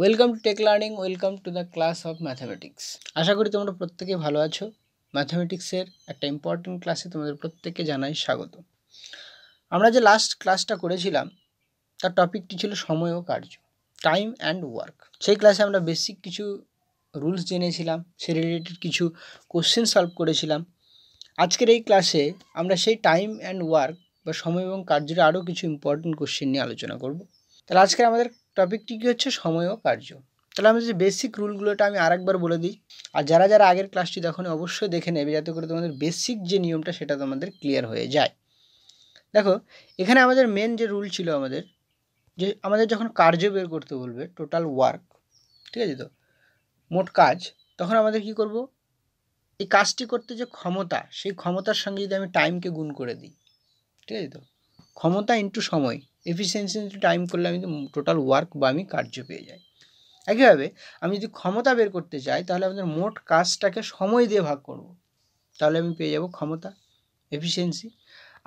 Welcome to tech learning welcome to the class of mathematics আশা করি তোমরা প্রত্যেকে ভালো আছো ম্যাথামেটিক্সের একটা ইম্পর্টেন্ট ক্লাসে তোমাদের প্রত্যেককে জানাই স্বাগত আমরা যে লাস্ট ক্লাসটা করেছিলাম তার টপিকটি ছিল সময় ও কার্য টাইম অ্যান্ড ওয়ার্ক সেই ক্লাসে আমরা বেসিক কিছু রুলস জেনেছিলাম সে রিলেটেড কিছু কোশ্চেন সলভ করেছিলাম আজকের এই ক্লাসে আমরা সেই টাইম অ্যান্ড ওয়ার্ক বা সময় এবং কার্যের আরও কিছু ইম্পর্টেন্ট কোশ্চেন নিয়ে আলোচনা করব তাহলে আজকের আমাদের টপিকটি কী হচ্ছে সময় ও কার্য তাহলে আমি যে বেসিক রুলগুলোটা আমি আরেকবার বলে দিই আর যারা যারা আগের ক্লাসটি তখন অবশ্যই দেখে নেবে যাতে করে তোমাদের বেসিক যে নিয়মটা সেটা তোমাদের ক্লিয়ার হয়ে যায় দেখো এখানে আমাদের মেন যে রুল ছিল আমাদের যে আমাদের যখন কার্য বের করতে বলবে টোটাল ওয়ার্ক ঠিক আছে তো মোট কাজ তখন আমাদের কি করব এই কাজটি করতে যে ক্ষমতা সেই ক্ষমতার সঙ্গে যদি আমি টাইমকে গুণ করে দিই ঠিক আছে তো ক্ষমতা ইন্টু সময় এফিসিয়েন্সি টাইম করলে আমি টোটাল ওয়ার্ক বা আমি কার্য পেয়ে যাই একইভাবে আমি যদি ক্ষমতা বের করতে চাই তাহলে আমাদের মোট কাজটাকে সময় দিয়ে ভাগ করব। তাহলে আমি পেয়ে যাব ক্ষমতা এফিসিয়েন্সি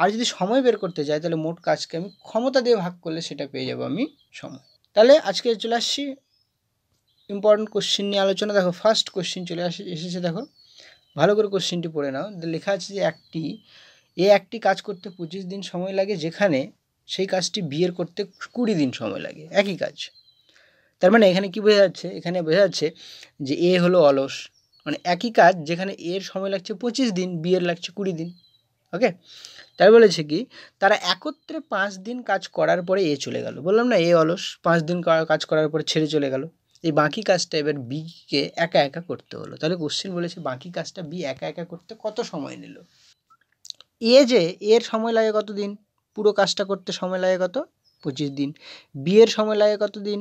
আর যদি সময় বের করতে চাই তাহলে মোট কাজকে আমি ক্ষমতা দিয়ে ভাগ করলে সেটা পেয়ে যাব আমি সময় তাহলে আজকে চলে আসছি ইম্পর্টেন্ট কোশ্চেন নিয়ে আলোচনা দেখো ফার্স্ট কোশ্চেন চলে আসে এসেছে দেখো ভালো করে কোশ্চেনটি পড়ে নাও লেখা আছে যে একটি এ একটি কাজ করতে পঁচিশ দিন সময় লাগে যেখানে সেই কাজটি বিয়ের করতে কুড়ি দিন সময় লাগে একই কাজ তার মানে এখানে কি বোঝা যাচ্ছে এখানে বোঝা যাচ্ছে যে এ হলো অলস মানে একই কাজ যেখানে এর সময় লাগছে পঁচিশ দিন বিয়ের লাগছে কুড়ি দিন ওকে তাই বলেছে কি তারা একত্রে পাঁচ দিন কাজ করার পরে এ চলে গেল বললাম না এ অলস পাঁচ দিন কাজ করার পরে ছেড়ে চলে গেল এই বাকি কাজটা এবার বিকে একা একা করতে হলো তাহলে কোশ্চেন বলেছে বাকি কাজটা বি একা একা করতে কত সময় নিল এ যে এর সময় লাগে কত দিন পুরো কাজটা করতে সময় লাগে কত পঁচিশ দিন বিয়ের সময় লাগে কত দিন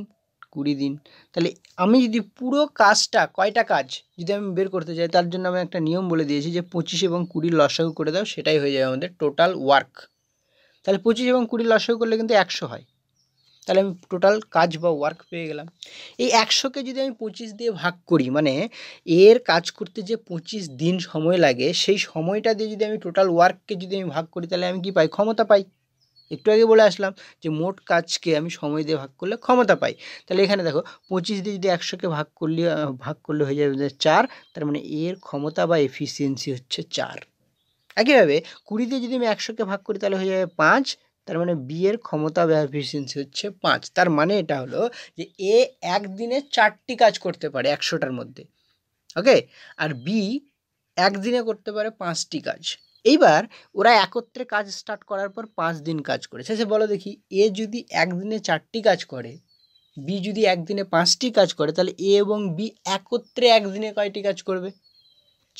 কুড়ি দিন তাহলে আমি যদি পুরো কাজটা কয়টা কাজ যদি আমি বের করতে চাই তার জন্য আমি একটা নিয়ম বলে দিয়েছি যে পঁচিশ এবং কুড়ির লসাগু করে দাও সেটাই হয়ে যাবে আমাদের টোটাল ওয়ার্ক তাহলে পঁচিশ এবং কুড়ির লসাগু করলে কিন্তু একশো হয় তাহলে আমি টোটাল কাজ বা ওয়ার্ক পেয়ে গেলাম এই একশোকে যদি আমি পঁচিশ দিয়ে ভাগ করি মানে এর কাজ করতে যে পঁচিশ দিন সময় লাগে সেই সময়টা দিয়ে যদি আমি টোটাল ওয়ার্ককে যদি আমি ভাগ করি তাহলে আমি কি পাই ক্ষমতা পাই একটু আগে বলে আসলাম যে মোট কাজকে আমি সময় দিয়ে ভাগ করলে ক্ষমতা পাই তাহলে এখানে দেখো পঁচিশ দিয়ে যদি একশোকে ভাগ করলে ভাগ করলে হয়ে যাবে চার তার মানে এর ক্ষমতা বা এফিসিয়েন্সি হচ্ছে চার একইভাবে কুড়ি দিয়ে যদি আমি একশোকে ভাগ করি তাহলে হয়ে যাবে পাঁচ তার মানে বি এর ক্ষমতা বা এফিসিয়েন্সি হচ্ছে পাঁচ তার মানে এটা হলো যে এ একদিনে চারটি কাজ করতে পারে একশোটার মধ্যে ওকে আর বি একদিনে করতে পারে পাঁচটি কাজ এইবার ওরা একত্রে কাজ স্টার্ট করার পর পাঁচ দিন কাজ করে শেষে বলো দেখি এ যদি একদিনে চারটি কাজ করে বি যদি একদিনে পাঁচটি কাজ করে তাহলে এ এবং বি একত্রে একদিনে কয়টি কাজ করবে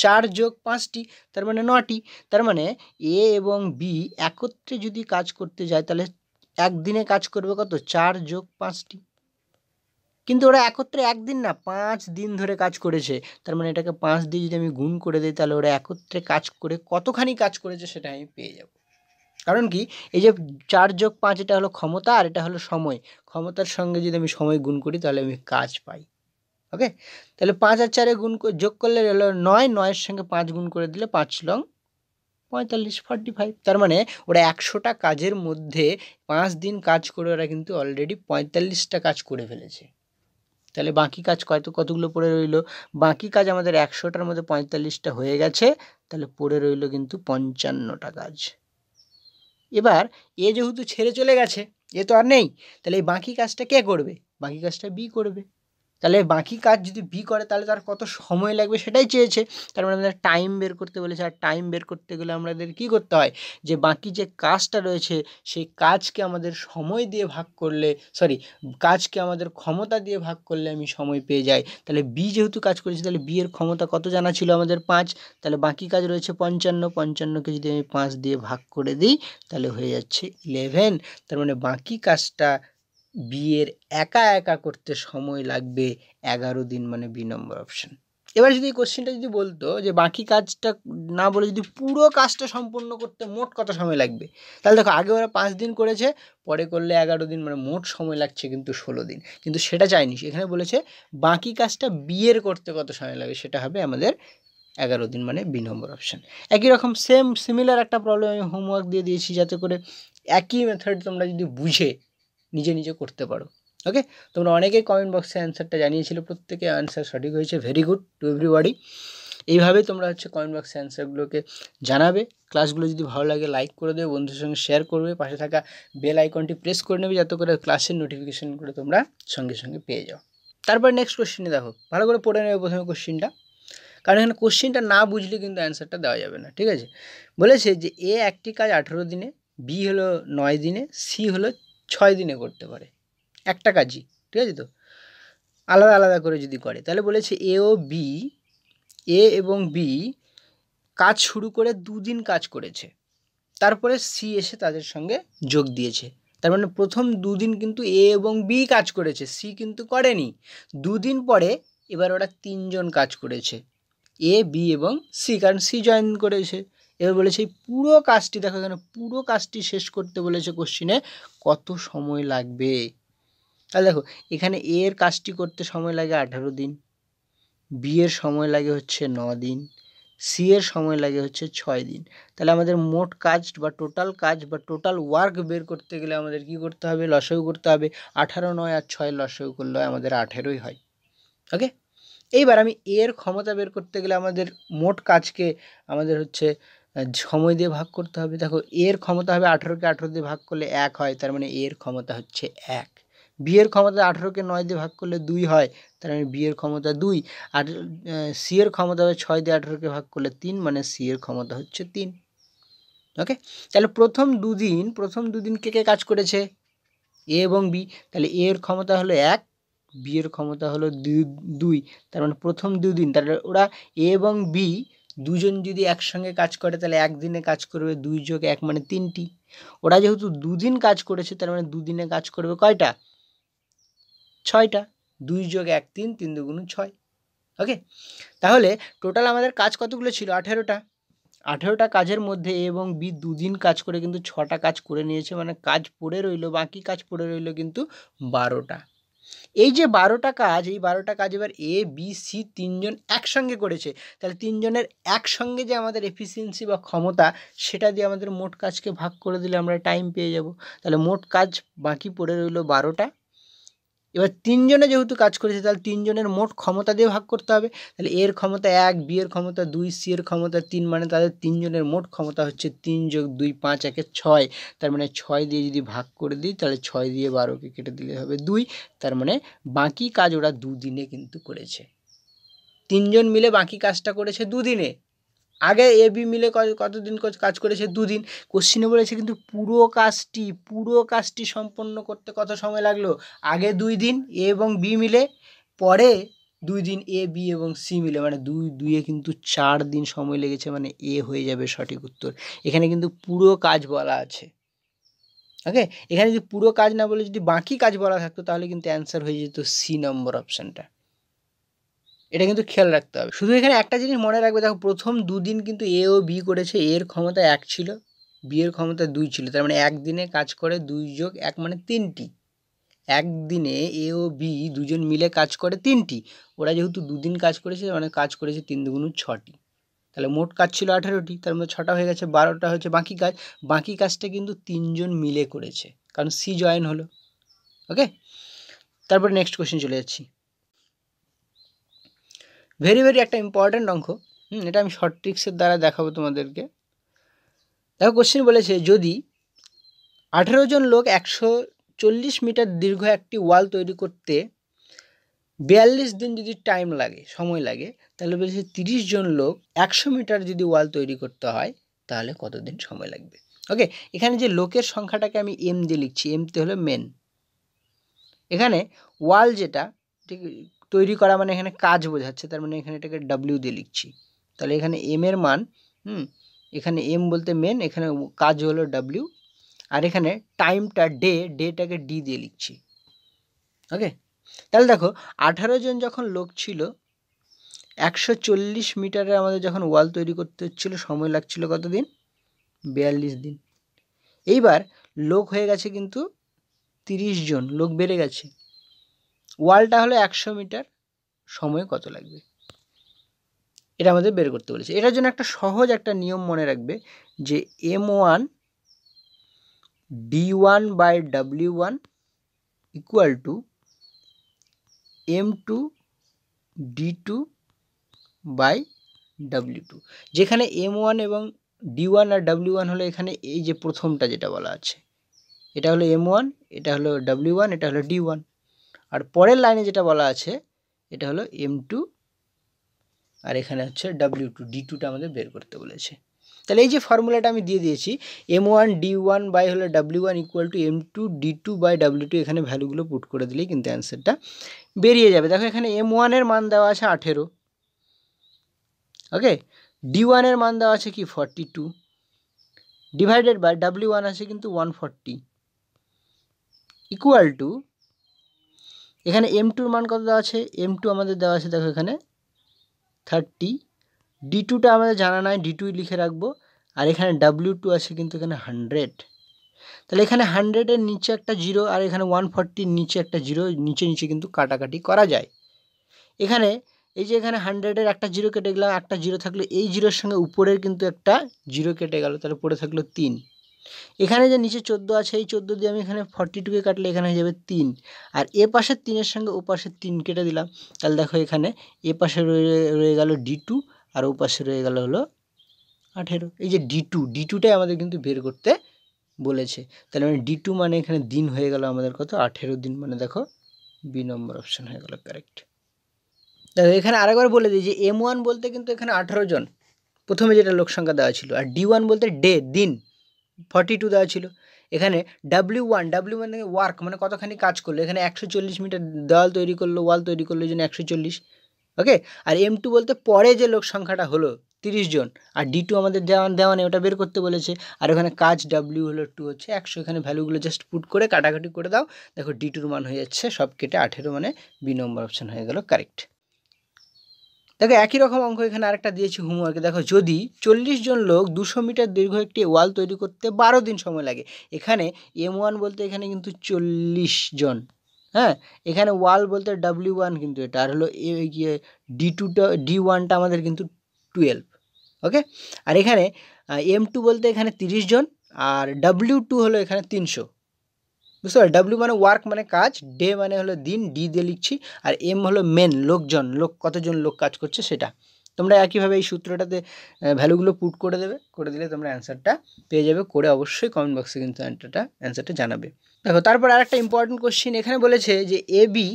চার যোগ পাঁচটি তার মানে নটি তার মানে এ এবং বি একত্রে যদি কাজ করতে যায় তাহলে একদিনে কাজ করবে কত চার যোগ পাঁচটি কিন্তু ওরা একত্রে একদিন না পাঁচ দিন ধরে কাজ করেছে তার মানে এটাকে পাঁচ দিয়ে যদি আমি গুণ করে দিই তাহলে ওরা একত্রে কাজ করে কতখানি কাজ করেছে সেটা আমি পেয়ে যাব কারণ কি এই যে চার যোগ পাঁচ এটা হলো ক্ষমতা আর এটা হলো সময় ক্ষমতার সঙ্গে যদি আমি সময় গুণ করি তাহলে আমি কাজ পাই ওকে তাহলে পাঁচ আর চারে গুণ যোগ করলে হলো নয় নয়ের সঙ্গে পাঁচ গুণ করে দিলে পাঁচ লং পঁয়তাল্লিশ ফর্টি ফাইভ তার মানে ওরা একশোটা কাজের মধ্যে পাঁচ দিন কাজ করে ওরা কিন্তু অলরেডি পঁয়তাল্লিশটা কাজ করে ফেলেছে তাহলে বাকি কাজ কয়তো কতগুলো পড়ে রইল বাকি কাজ আমাদের একশোটার মধ্যে পঁয়তাল্লিশটা হয়ে গেছে তাহলে পড়ে রইল কিন্তু পঞ্চান্নটা কাজ এবার এ যেহেতু ছেড়ে চলে গেছে এ তো আর নেই তাহলে এই বাকি কাজটা কে করবে বাকি কাজটা বি করবে তাহলে বাকি কাজ যদি বি করে তাহলে তার কত সময় লাগবে সেটাই চেয়েছে তার মানে আমাদের টাইম বের করতে বলেছে আর টাইম বের করতে গেলে আমাদের কি করতে হয় যে বাকি যে কাজটা রয়েছে সেই কাজকে আমাদের সময় দিয়ে ভাগ করলে সরি কাজকে আমাদের ক্ষমতা দিয়ে ভাগ করলে আমি সময় পেয়ে যাই তাহলে বি যেহেতু কাজ করেছে তাহলে বি এর ক্ষমতা কত জানা ছিল আমাদের পাঁচ তাহলে বাকি কাজ রয়েছে পঞ্চান্ন পঞ্চান্নকে যদি আমি পাঁচ দিয়ে ভাগ করে দিই তাহলে হয়ে যাচ্ছে ইলেভেন তার মানে বাকি কাজটা বিয়ের একা একা করতে সময় লাগবে এগারো দিন মানে বি নম্বর অপশান এবার যদি কোশ্চেনটা যদি বলতো যে বাকি কাজটা না বলে যদি পুরো কাজটা সম্পূর্ণ করতে মোট কত সময় লাগবে তাহলে দেখো আগে ওরা পাঁচ দিন করেছে পরে করলে এগারো দিন মানে মোট সময় লাগছে কিন্তু ষোলো দিন কিন্তু সেটা চাইনি এখানে বলেছে বাকি কাজটা বিয়ের করতে কত সময় লাগে সেটা হবে আমাদের এগারো দিন মানে বি নম্বর অপশান একই রকম সেম সিমিলার একটা প্রবলেম আমি হোমওয়ার্ক দিয়ে দিয়েছি যাতে করে একই মেথড তোমরা যদি বুঝে নিজে নিজে করতে পারো ওকে তোমরা অনেকেই কমেন্ট বক্সে অ্যান্সারটা জানিয়েছিলো প্রত্যেকে অ্যান্সার সঠিক হয়েছে ভেরি গুড টু এভরিবাডি এইভাবে তোমরা হচ্ছে কমেন্ট বক্সে অ্যান্সারগুলোকে জানাবে ক্লাসগুলো যদি ভালো লাগে লাইক করে দেবে বন্ধুদের সঙ্গে শেয়ার করবে পাশে থাকা বেল আইকনটি প্রেস করে নেবে যাতে করে ক্লাসের নোটিফিকেশানগুলো তোমরা সঙ্গে সঙ্গে পেয়ে যাও তারপর নেক্সট কোশ্চেনে দেখো ভালো করে পড়ে নেবে প্রথমে কোশ্চেনটা কারণ এখানে কোশ্চেনটা না বুঝলে কিন্তু অ্যান্সারটা দেওয়া যাবে না ঠিক আছে বলেছে যে এ একটি কাজ আঠেরো দিনে বি হলো নয় দিনে সি হলো ছয় দিনে করতে পারে একটা কাজই ঠিক আছে তো আলাদা আলাদা করে যদি করে তাহলে বলেছে এ ও বি এ এবং বি কাজ শুরু করে দুদিন কাজ করেছে তারপরে সি এসে তাদের সঙ্গে যোগ দিয়েছে তার মানে প্রথম দুদিন কিন্তু এ এবং বি কাজ করেছে সি কিন্তু করেনি দুদিন পরে এবার ওরা তিনজন কাজ করেছে এ বি এবং সি কারণ সি জয়েন করেছে এবার বলেছে এই পুরো কাজটি দেখো এখানে পুরো কাজটি শেষ করতে বলেছে কোশ্চিনে কত সময় লাগবে তাহলে দেখো এখানে এর কাজটি করতে সময় লাগে আঠারো দিন বি এর সময় লাগে হচ্ছে ন দিন সি এর সময় লাগে হচ্ছে ছয় দিন তাহলে আমাদের মোট কাজ বা টোটাল কাজ বা টোটাল ওয়ার্ক বের করতে গেলে আমাদের কি করতে হবে লসেও করতে হবে আঠারো নয় আর ছয় লসেও করলে আমাদের আঠেরোই হয় ওকে এইবার আমি এর ক্ষমতা বের করতে গেলে আমাদের মোট কাজকে আমাদের হচ্ছে সময় দিয়ে ভাগ করতে হবে দেখো এর ক্ষমতা হবে আঠেরোকে আঠেরো দিয়ে ভাগ করলে এক হয় তার মানে এর ক্ষমতা হচ্ছে এক বিয়ের ক্ষমতা আঠেরোকে নয় দিয়ে ভাগ করলে দুই হয় তার মানে বিয়ের ক্ষমতা দুই আর সি এর ক্ষমতা হবে ছয় দিয়ে আঠেরোকে ভাগ করলে তিন মানে সি এর ক্ষমতা হচ্ছে তিন ওকে তাহলে প্রথম দুদিন প্রথম দুদিন কে কে কাজ করেছে এ এবং বি তাহলে এ এর ক্ষমতা হলো এক বি এর ক্ষমতা হলো দুই তার মানে প্রথম দুদিন তাহলে ওরা এ এবং বি দুজন যদি একসঙ্গে কাজ করে তাহলে একদিনে কাজ করবে দুই যোগ এক মানে তিনটি ওরা যেহেতু দুদিন কাজ করেছে তার মানে দুদিনে কাজ করবে কয়টা ছয়টা দুই যোগ এক তিন তিন দুগুণ ছয় ওকে তাহলে টোটাল আমাদের কাজ কতগুলো ছিল আঠেরোটা আঠেরোটা কাজের মধ্যে এ এবং বি দুদিন কাজ করে কিন্তু ছটা কাজ করে নিয়েছে মানে কাজ পড়ে রইল বাকি কাজ পড়ে রইল কিন্তু বারোটা এই যে বারোটা কাজ এই বারোটা কাজ এবার এ বি সি তিনজন একসঙ্গে করেছে তাহলে তিনজনের একসঙ্গে যে আমাদের এফিসিয়েন্সি বা ক্ষমতা সেটা দিয়ে আমাদের মোট কাজকে ভাগ করে দিলে আমরা টাইম পেয়ে যাব তাহলে মোট কাজ বাকি পড়ে রইল বারোটা এবার তিনজনে যেহেতু কাজ করেছে তাহলে তিনজনের মোট ক্ষমতা দিয়ে ভাগ করতে হবে তাহলে এর ক্ষমতা এক বি এর ক্ষমতা দুই সি এর ক্ষমতা তিন মানে তাদের তিনজনের মোট ক্ষমতা হচ্ছে তিন যোগ দুই পাঁচ একে ছয় তার মানে ছয় দিয়ে যদি ভাগ করে দিই তাহলে ছয় দিয়ে বারোকে কেটে দিলে হবে দুই তার মানে বাকি কাজ ওরা দুদিনে কিন্তু করেছে তিনজন মিলে বাকি কাজটা করেছে দুদিনে আগে এ বি মিলে কতদিন কাজ করেছে দুদিন কোশ্চিনে বলেছে কিন্তু পুরো কাজটি পুরো কাজটি সম্পন্ন করতে কত সময় লাগলো আগে দুই দিন এ এবং বি মিলে পরে দুই দিন এ বি এবং সি মিলে মানে দুই দুইয়ে কিন্তু চার দিন সময় লেগেছে মানে এ হয়ে যাবে সঠিক উত্তর এখানে কিন্তু পুরো কাজ বলা আছে ওকে এখানে যদি পুরো কাজ না বলে যদি বাকি কাজ বলা থাকতো তাহলে কিন্তু অ্যান্সার হয়ে যেত সি নম্বর অপশানটা এটা কিন্তু খেয়াল রাখতে হবে শুধু এখানে একটা জিনিস মনে রাখবে দেখো প্রথম দুদিন কিন্তু এ ও বি করেছে এর ক্ষমতা এক ছিল বি এর ক্ষমতা দুই ছিল তার মানে একদিনে কাজ করে দুই যোগ এক মানে তিনটি একদিনে এ ও বি দুজন মিলে কাজ করে তিনটি ওরা যেহেতু দুদিন কাজ করেছে মানে কাজ করেছে তিন দুগুণ ছটি তাহলে মোট কাজ ছিল আঠারোটি তার মধ্যে মানে ছটা হয়ে গেছে বারোটা হয়েছে বাকি কাজ বাকি কাজটা কিন্তু তিনজন মিলে করেছে কারণ সি জয়েন হলো ওকে তারপরে নেক্সট কোয়েশ্চেন চলে যাচ্ছি ভেরি ভেরি একটা ইম্পর্ট্যান্ট অঙ্ক হুম এটা আমি শর্ট ট্রিক্সের দ্বারা দেখাবো তোমাদেরকে দেখো কোশ্চেন বলেছে যদি আঠেরো জন লোক একশো চল্লিশ মিটার দীর্ঘ একটি ওয়াল তৈরি করতে বিয়াল্লিশ দিন যদি টাইম লাগে সময় লাগে তাহলে বলেছে তিরিশ জন লোক একশো মিটার যদি ওয়াল তৈরি করতে হয় তাহলে কতদিন সময় লাগবে ওকে এখানে যে লোকের সংখ্যাটাকে আমি এম দিয়ে লিখছি এম তে হলো মেন এখানে ওয়াল যেটা ঠিক তৈরি করা মানে এখানে কাজ বোঝাচ্ছে তার মানে এখানে এটাকে ডাব্লিউ দিয়ে লিখছি তাহলে এখানে এম এর মান হুম এখানে এম বলতে মেন এখানে কাজ হলো ডাব্লিউ আর এখানে টাইমটা ডে ডেটাকে ডি দিয়ে লিখছি ওকে তাহলে দেখো আঠারো জন যখন লোক ছিল একশো চল্লিশ মিটারে আমাদের যখন ওয়াল তৈরি করতে হচ্ছিল সময় লাগছিল কতদিন বিয়াল্লিশ দিন এইবার লোক হয়ে গেছে কিন্তু তিরিশ জন লোক বেড়ে গেছে ওয়ালটা হলো একশো মিটার সময় কত লাগবে এটা আমাদের বের করতে বলেছে এটার জন্য একটা সহজ একটা নিয়ম মনে রাখবে যে M one D one by W one equal to M two D two by W two যেখানে এম ওয়ান এবং ডি ওয়ান আর ডাব্লিউ ওয়ান হলো এখানে এই যে প্রথমটা যেটা বলা আছে এটা হলো এম ওয়ান এটা হলো ডাব্লিউ ওয়ান এটা হলো ডি ওয়ান আর পরের লাইনে যেটা বলা আছে এটা হলো এম টু আর এখানে হচ্ছে ডাব্লিউ টু ডি টুটা আমাদের বের করতে বলেছে তাহলে এই যে ফর্মুলাটা আমি দিয়ে দিয়েছি M one D one by হলো W one equal to M two D two by W two এখানে ভ্যালুগুলো পুট করে দিলেই কিন্তু অ্যান্সারটা বেরিয়ে যাবে দেখো এখানে এম ওয়ানের মান দেওয়া আছে আঠেরো ওকে ডি ওয়ানের মান দেওয়া আছে কি forty two divided by W one আছে কিন্তু ওয়ান ফর্টি ইকুয়াল টু এখানে এম টুর মান কত দেওয়া আছে এম টু আমাদের দেওয়া আছে দেখো এখানে থার্টি ডি টুটা আমাদের জানা নাই ডি টুই লিখে রাখবো আর এখানে ডাব্লিউ টু আছে কিন্তু এখানে হান্ড্রেড তাহলে এখানে হান্ড্রেডের নিচে একটা জিরো আর এখানে ওয়ান ফর্টির নিচে একটা জিরো নিচে নিচে কিন্তু কাটাকাটি করা যায় এখানে এই যে এখানে হান্ড্রেডের একটা জিরো কেটে গেলাম একটা জিরো থাকলো এই জিরোর সঙ্গে উপরের কিন্তু একটা জিরো কেটে গেল তাহলে পড়ে থাকলো তিন এখানে যে নিচে চোদ্দো আছে এই চোদ্দো দিয়ে আমি এখানে ফর্টি টুকে কাটলে এখানে হয়ে যাবে তিন আর এ পাশের তিনের সঙ্গে ও পাশের তিন কেটে দিলাম তাহলে দেখো এখানে এ পাশে রয়ে গেল ডি টু আর ও পাশে রয়ে গেল হলো আঠেরো এই যে ডি টু ডি টুটাই আমাদের কিন্তু বের করতে বলেছে তাহলে মানে ডি টু মানে এখানে দিন হয়ে গেল আমাদের কত আঠেরো দিন মানে দেখো বি নম্বর অপশান হয়ে গেল কারেক্ট দেখো এখানে আরেকবার বলে দিই যে এম ওয়ান বলতে কিন্তু এখানে আঠেরো জন প্রথমে যেটা লোকসংখ্যা দেওয়া ছিল আর ডি ওয়ান বলতে ডে দিন ফর্টি টু দেওয়া ছিল এখানে ডাব্লিউ ওয়ান ডাব্লিউ ওয়ান থেকে ওয়ার্ক মানে কতখানি কাজ করলো এখানে একশো চল্লিশ মিটার দেওয়াল তৈরি করলো ওয়াল তৈরি করলো এই জন্য একশো চল্লিশ ওকে আর এম টু বলতে পরে যে লোক সংখ্যাটা হলো তিরিশ জন আর ডি টু আমাদের দেওয়ান দেওয়ানে ওটা বের করতে বলেছে আর ওখানে কাজ ডাব্লিউ হলো টু হচ্ছে একশো এখানে ভ্যালুগুলো জাস্ট পুট করে কাটাকাটি করে দাও দেখো ডি টুর মান হয়ে যাচ্ছে সব কেটে আঠেরো মানে বি নম্বর অপশান হয়ে গেল কারেক্ট দেখো একই রকম অঙ্ক এখানে আরেকটা দিয়েছি হোমওয়ার্কে দেখো যদি চল্লিশ জন লোক দুশো মিটার দীর্ঘ একটি ওয়াল তৈরি করতে বারো দিন সময় লাগে এখানে এম ওয়ান বলতে এখানে কিন্তু চল্লিশ জন হ্যাঁ এখানে ওয়াল বলতে ডাব্লিউ ওয়ান কিন্তু এটা আর হলো এ গিয়ে ডি টুটা ডি ওয়ানটা আমাদের কিন্তু টুয়েলভ ওকে আর এখানে এম টু বলতে এখানে তিরিশ জন আর ডাব্লিউ টু হলো এখানে তিনশো বুঝতে পারি ডাব্লিউ মানে ওয়ার্ক মানে কাজ ডে মানে হলো দিন ডি দিয়ে লিখছি আর এম হলো মেন লোকজন লোক কতজন লোক কাজ করছে সেটা তোমরা একইভাবে এই সূত্রটাতে ভ্যালুগুলো পুট করে দেবে করে দিলে তোমরা অ্যান্সারটা পেয়ে যাবে করে অবশ্যই কমেন্ট বক্সে কিন্তু অ্যান্সারটা অ্যান্সারটা জানাবে দেখো তারপর আর একটা ইম্পর্টেন্ট কোশ্চিন এখানে বলেছে যে A B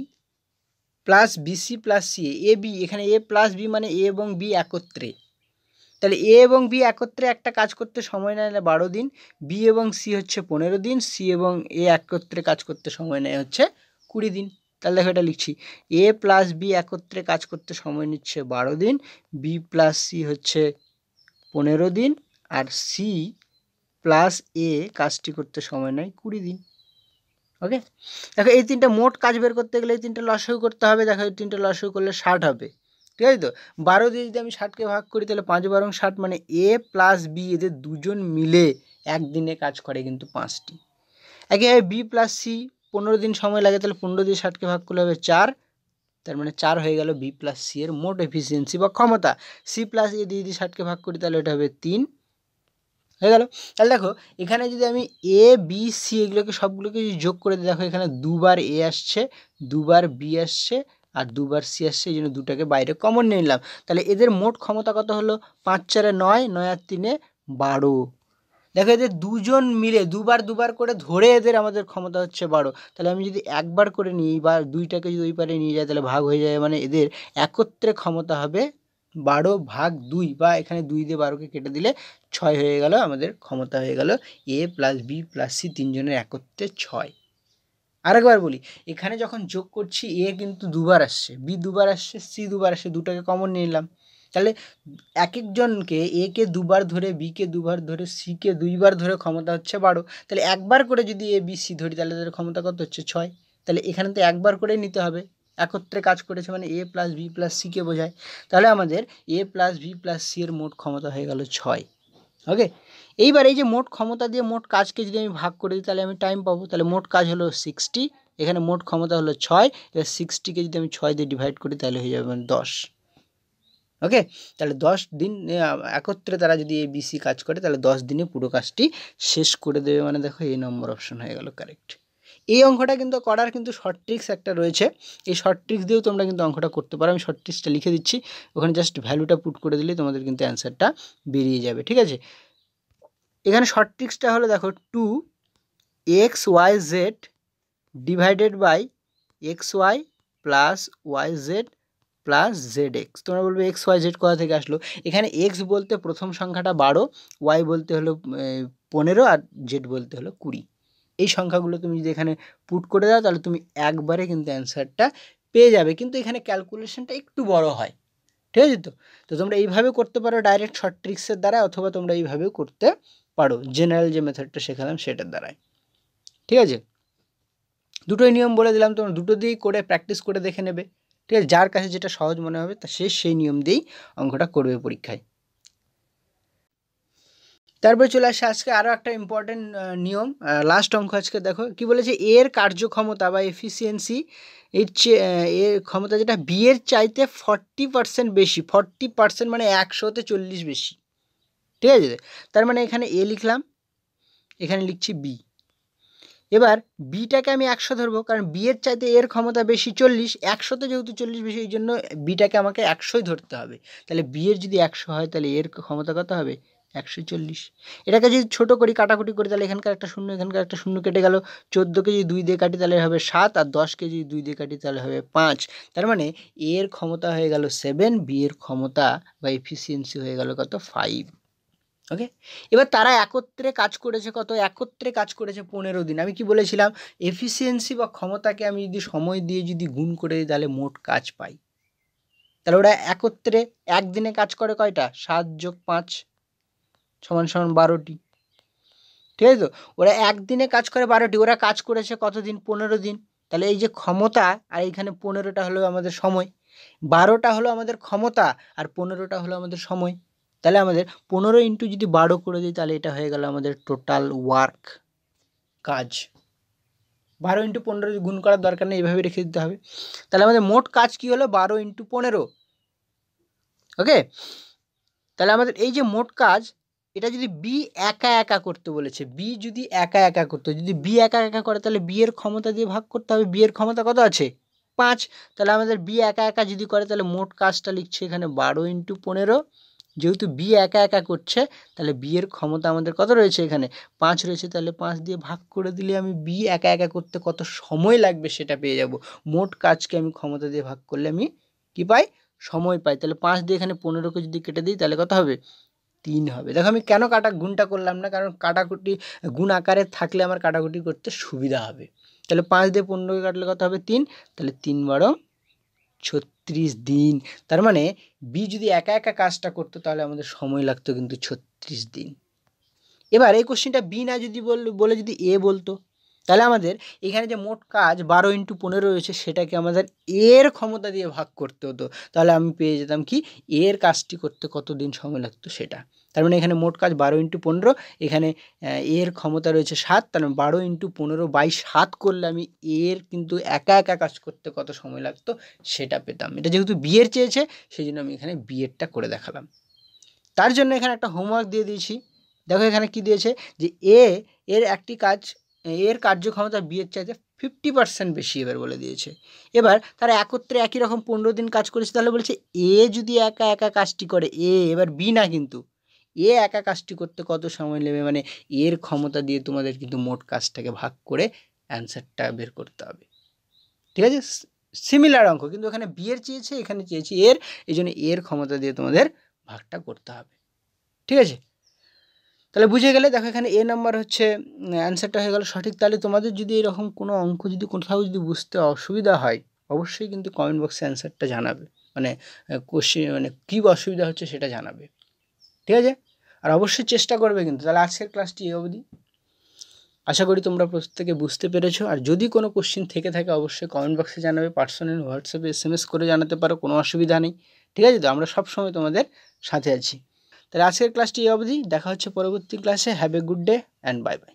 plus BC plus C A B এখানে এ প্লাস বি মানে এ এবং বি একত্রে তাহলে এ এবং বি একত্রে একটা কাজ করতে সময় নেয় বারো দিন বি এবং সি হচ্ছে পনেরো দিন সি এবং এ একত্রে কাজ করতে সময় নেয় হচ্ছে কুড়ি দিন তাহলে দেখো এটা লিখছি এ প্লাস বি একত্রে কাজ করতে সময় নিচ্ছে বারো দিন বি প্লাস সি হচ্ছে পনেরো দিন আর সি প্লাস এ কাজটি করতে সময় নেয় কুড়ি দিন ওকে দেখো এই তিনটা মোট কাজ বের করতে গেলে এই তিনটা লসও করতে হবে দেখো এই তিনটা লসও করলে ষাট হবে ঠিক আছে তো বারো দিয়ে যদি আমি ষাটকে ভাগ করি তাহলে পাঁচ বারং ষাট মানে এ প্লাস বি এদের দুজন মিলে একদিনে কাজ করে কিন্তু পাঁচটি একইভাবে বি প্লাস সি পনেরো দিন সময় লাগে তাহলে পনেরো দিয়ে ষাটকে ভাগ করলে হবে চার তার মানে চার হয়ে গেল বি প্লাস সি এর মোট এফিসিয়েন্সি বা ক্ষমতা সি প্লাস এ দিয়ে যদি ষাটকে ভাগ করি তাহলে এটা হবে তিন হয়ে গেল তাহলে দেখো এখানে যদি আমি এ বি সি এগুলোকে সবগুলোকে যদি যোগ করে দিই দেখো এখানে দুবার এ আসছে দুবার বি আসছে আর দুবার সি আসছে এই জন্য দুটাকে বাইরে কমন নিয়ে নিলাম তাহলে এদের মোট ক্ষমতা কত হলো পাঁচ চারে নয় নয় আর তিনে বারো দেখো এদের দুজন মিলে দুবার দুবার করে ধরে এদের আমাদের ক্ষমতা হচ্ছে বারো তাহলে আমি যদি একবার করে নিই বা দুইটাকে যদি ওই পারে নিয়ে যাই তাহলে ভাগ হয়ে যায় মানে এদের একত্রে ক্ষমতা হবে বারো ভাগ দুই বা এখানে দুই দিয়ে বারোকে কেটে দিলে ছয় হয়ে গেল আমাদের ক্ষমতা হয়ে গেল A plus B plus C তিনজনের একত্রে ছয় আরেকবার বলি এখানে যখন যোগ করছি এ কিন্তু দুবার আসছে বি দুবার আসছে সি দুবার আসছে দুটাকে কমন নিয়ে নিলাম তাহলে এক একজনকে এ কে দুবার ধরে বি কে দুবার ধরে সি কে দুইবার ধরে ক্ষমতা হচ্ছে বারো তাহলে একবার করে যদি এ বি সি ধরি তাহলে তাদের ক্ষমতা কত হচ্ছে ছয় তাহলে এখানে তো একবার করেই নিতে হবে একত্রে কাজ করেছে মানে এ প্লাস বি প্লাস সিকে বোঝায় তাহলে আমাদের A plus B plus C এর মোট ক্ষমতা হয়ে গেল ছয় ওকে এইবার এই যে মোট ক্ষমতা দিয়ে মোট কাজকে যদি আমি ভাগ করে দিই তাহলে আমি টাইম পাবো তাহলে মোট কাজ হলো সিক্সটি এখানে মোট ক্ষমতা হলো ছয় এবার সিক্সটিকে যদি আমি ছয় দিয়ে ডিভাইড করি তাহলে হয়ে যাবে মানে দশ ওকে তাহলে দশ দিন একত্রে তারা যদি এ বিসি কাজ করে তাহলে দশ দিনে পুরো কাজটি শেষ করে দেবে মানে দেখো এই নম্বর অপশন হয়ে গেল কারেক্ট এই অঙ্কটা কিন্তু করার কিন্তু শর্ট ট্রিক্স একটা রয়েছে এই শর্ট ট্রিক্স দিয়েও তোমরা কিন্তু অঙ্কটা করতে পারো আমি শর্ট ট্রিক্সটা লিখে দিচ্ছি ওখানে জাস্ট ভ্যালুটা পুট করে দিলে তোমাদের কিন্তু অ্যান্সারটা বেরিয়ে যাবে ঠিক আছে এখানে শর্ট ট্রিক্সটা হলো দেখো two X Y Z divided by X Y plus Y Z plus Z X তোমরা বলবে এক্স ওয়াই জেড কোথা থেকে আসলো এখানে এক্স বলতে প্রথম সংখ্যাটা বারো ওয়াই বলতে হলো পনেরো আর জেড বলতে হলো কুড়ি এই সংখ্যাগুলো তুমি যদি এখানে পুট করে দাও তাহলে তুমি একবারে কিন্তু অ্যান্সারটা পেয়ে যাবে কিন্তু এখানে ক্যালকুলেশনটা একটু বড় হয় ঠিক আছে তো তো তোমরা এইভাবে করতে পারো ডাইরেক্ট শর্ট ট্রিক্সের দ্বারা অথবা তোমরা এইভাবেও করতে পারো জেনারেল যে মেথডটা শেখালাম সেটার দ্বারাই ঠিক আছে দুটোই নিয়ম বলে দিলাম তোমার দুটো দিয়েই করে প্র্যাকটিস করে দেখে নেবে ঠিক আছে যার কাছে যেটা সহজ মনে হবে তা সে সেই নিয়ম দিয়েই অঙ্কটা করবে পরীক্ষায় তারপরে চলে আসছে আজকে আরও একটা ইম্পর্টেন্ট নিয়ম লাস্ট অঙ্ক আজকে দেখো কি বলেছে এর কার্যক্ষমতা বা এফিসিয়েন্সি এর চেয়ে এর ক্ষমতা যেটা বিয়ের চাইতে ফর্টি পার্সেন্ট বেশি ফর্টি পার্সেন্ট মানে একশোতে চল্লিশ বেশি ঠিক আছে তার মানে এখানে এ লিখলাম এখানে লিখছি বি এবার বিটাকে আমি একশো ধরবো কারণ বিয়ের চাইতে এর ক্ষমতা বেশি চল্লিশ একশোতে যেহেতু চল্লিশ বেশি এই জন্য বিটাকে আমাকে একশোই ধরতে হবে তাহলে বিয়ের যদি একশো হয় তাহলে এর ক্ষমতা কত হবে একশো চল্লিশ এটাকে যদি ছোটো করি কাটাকুটি করি তাহলে এখানকার একটা শূন্য এখানকার একটা শূন্য কেটে গেল চোদ্দোকে কেজি দুই দিয়ে কাটি তাহলে হবে সাত আর দশ কেজি দুই দিয়ে কাটি তাহলে হবে পাঁচ তার মানে এর ক্ষমতা হয়ে গেল সেভেন বিয়ের ক্ষমতা বা এফিসিয়েন্সি হয়ে গেল কত ফাইভ ওকে এবার তারা একত্রে কাজ করেছে কত একত্রে কাজ করেছে পনেরো দিন আমি কি বলেছিলাম এফিসিয়েন্সি বা ক্ষমতাকে আমি যদি সময় দিয়ে যদি গুণ করে দিই তাহলে মোট কাজ পাই তাহলে ওরা একত্রে একদিনে কাজ করে কয়টা সাত যোগ পাঁচ সমান সমান বারোটি ঠিক আছে তো ওরা একদিনে কাজ করে বারোটি ওরা কাজ করেছে কতদিন পনেরো দিন তাহলে এই যে ক্ষমতা আর এইখানে পনেরোটা হলো আমাদের সময় বারোটা হলো আমাদের ক্ষমতা আর পনেরোটা হলো আমাদের সময় তাহলে আমাদের পনেরো ইন্টু যদি বারো করে দিই তাহলে এটা হয়ে গেল আমাদের টোটাল ওয়ার্ক কাজ বারো ইন্টু পনেরো গুণ করার দরকার নেই এইভাবে রেখে দিতে হবে তাহলে আমাদের মোট কাজ কি হলো বারো ইন্টু পনেরো ওকে তাহলে আমাদের এই যে মোট কাজ এটা যদি বি একা একা করতে বলেছে বি যদি একা একা করতো যদি বি একা একা করে তাহলে বি এর ক্ষমতা দিয়ে ভাগ করতে হবে বি এর ক্ষমতা কত আছে পাঁচ তাহলে আমাদের বি একা একা যদি করে তাহলে মোট কাজটা লিখছে এখানে বারো ইন্টু পনেরো যেহেতু বি একা একা করছে তাহলে বি এর ক্ষমতা আমাদের কত রয়েছে এখানে পাঁচ রয়েছে তাহলে পাঁচ দিয়ে ভাগ করে দিলে আমি বি একা একা করতে কত সময় লাগবে সেটা পেয়ে যাব মোট কাজকে আমি ক্ষমতা দিয়ে ভাগ করলে আমি কি পাই সময় পাই তাহলে পাঁচ দিয়ে এখানে পনেরোকে যদি কেটে দিই তাহলে কত হবে তিন হবে দেখো আমি কেন কাটা গুণটা করলাম না কারণ কাটাকুটি গুণ আকারে থাকলে আমার কাটাকুটি করতে সুবিধা হবে তাহলে পাঁচ দিয়ে পনেরোকে কাটলে কত হবে তিন তাহলে তিন বারো ছত্রিশ দিন তার মানে বি যদি একা একা কাজটা করতো তাহলে আমাদের সময় লাগতো কিন্তু ছত্রিশ দিন এবার এই কোশ্চেনটা বি না যদি বলে যদি এ বলতো তাহলে আমাদের এখানে যে মোট কাজ বারো ইন্টু পনেরো রয়েছে সেটাকে আমাদের এর ক্ষমতা দিয়ে ভাগ করতে হতো তাহলে আমি পেয়ে যেতাম কি এর কাজটি করতে কত দিন সময় লাগতো সেটা তার মানে এখানে মোট কাজ বারো ইন্টু পনেরো এখানে এর ক্ষমতা রয়েছে সাত তার মানে বারো ইন্টু পনেরো বাই সাত করলে আমি এর কিন্তু একা একা কাজ করতে কত সময় লাগতো সেটা পেতাম এটা যেহেতু বিয়ের চেয়েছে সেই জন্য আমি এখানে বিয়েরটা করে দেখালাম তার জন্য এখানে একটা হোমওয়ার্ক দিয়ে দিয়েছি দেখো এখানে কি দিয়েছে যে এ এর একটি কাজ এর কার্যক্ষমতা বিয়ের চাইতে ফিফটি পার্সেন্ট বেশি এবার বলে দিয়েছে এবার তারা একত্রে একই রকম পনেরো দিন কাজ করেছে তাহলে বলছে এ যদি একা একা কাজটি করে এ এবার বি না কিন্তু এ একা কাজটি করতে কত সময় নেবে মানে এর ক্ষমতা দিয়ে তোমাদের কিন্তু মোট কাজটাকে ভাগ করে অ্যান্সারটা বের করতে হবে ঠিক আছে সিমিলার অঙ্ক কিন্তু এখানে বিয়ের চেয়েছে এখানে চেয়েছি এর এই জন্য এর ক্ষমতা দিয়ে তোমাদের ভাগটা করতে হবে ঠিক আছে তাহলে বুঝে গেলে দেখো এখানে এ নাম্বার হচ্ছে অ্যান্সারটা হয়ে গেল সঠিক তাহলে তোমাদের যদি এরকম কোনো অঙ্ক যদি কোথাও যদি বুঝতে অসুবিধা হয় অবশ্যই কিন্তু কমেন্ট বক্সে অ্যান্সারটা জানাবে মানে কোশ্চেন মানে কী অসুবিধা হচ্ছে সেটা জানাবে ঠিক আছে আর অবশ্যই চেষ্টা করবে কিন্তু তাহলে আজকের ক্লাসটি এ অবধি আশা করি তোমরা প্রত্যেকে বুঝতে পেরেছো আর যদি কোনো কোশ্চিন থেকে থাকে অবশ্যই কমেন্ট বক্সে জানাবে পার্সোনাল হোয়াটসঅ্যাপে এস এম এস করে জানাতে পারো কোনো অসুবিধা নেই ঠিক আছে তো আমরা সবসময় তোমাদের সাথে আছি তাহলে আজকের ক্লাসটি এ অবধি দেখা হচ্ছে পরবর্তী ক্লাসে have a good day and bye by